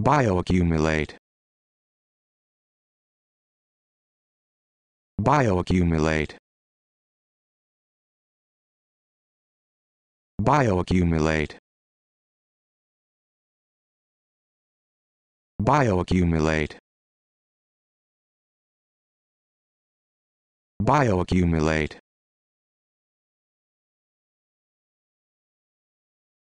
Bioaccumulate. Bioaccumulate. Bioaccumulate. Bioaccumulate. Bioaccumulate.